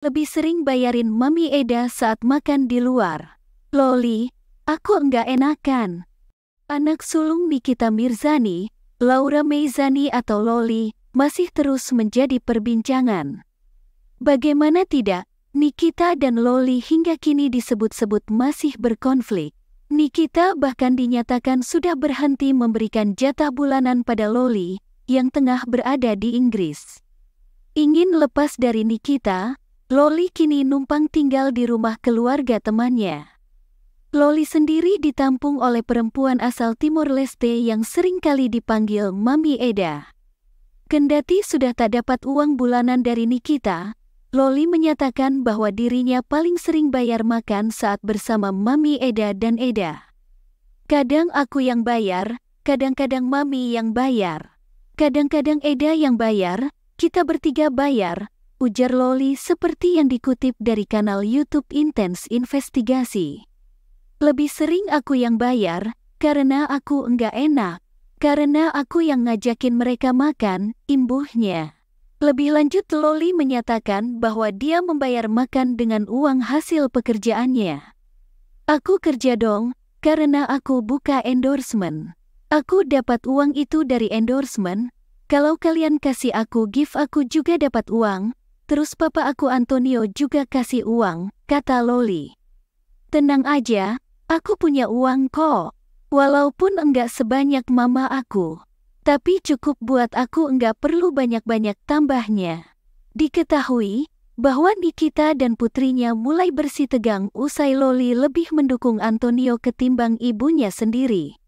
Lebih sering bayarin Mami Eda saat makan di luar. Loli, aku enggak enakan. Anak sulung Nikita Mirzani, Laura Meizani atau Loli, masih terus menjadi perbincangan. Bagaimana tidak, Nikita dan Loli hingga kini disebut-sebut masih berkonflik. Nikita bahkan dinyatakan sudah berhenti memberikan jatah bulanan pada Loli, yang tengah berada di Inggris. Ingin lepas dari Nikita, Loli kini numpang tinggal di rumah keluarga temannya. Loli sendiri ditampung oleh perempuan asal Timor Leste yang seringkali dipanggil Mami Eda. Kendati sudah tak dapat uang bulanan dari Nikita, Loli menyatakan bahwa dirinya paling sering bayar makan saat bersama Mami Eda dan Eda. Kadang aku yang bayar, kadang-kadang Mami yang bayar. Kadang-kadang Eda yang bayar, kita bertiga bayar, ujar Loli seperti yang dikutip dari kanal YouTube Intense Investigasi. Lebih sering aku yang bayar, karena aku enggak enak. Karena aku yang ngajakin mereka makan, imbuhnya. Lebih lanjut Loli menyatakan bahwa dia membayar makan dengan uang hasil pekerjaannya. Aku kerja dong, karena aku buka endorsement. Aku dapat uang itu dari endorsement, kalau kalian kasih aku gift aku juga dapat uang, Terus papa aku Antonio juga kasih uang, kata Loli. Tenang aja, aku punya uang kok. Walaupun enggak sebanyak mama aku. Tapi cukup buat aku enggak perlu banyak-banyak tambahnya. Diketahui bahwa Nikita dan putrinya mulai bersih tegang usai Loli lebih mendukung Antonio ketimbang ibunya sendiri.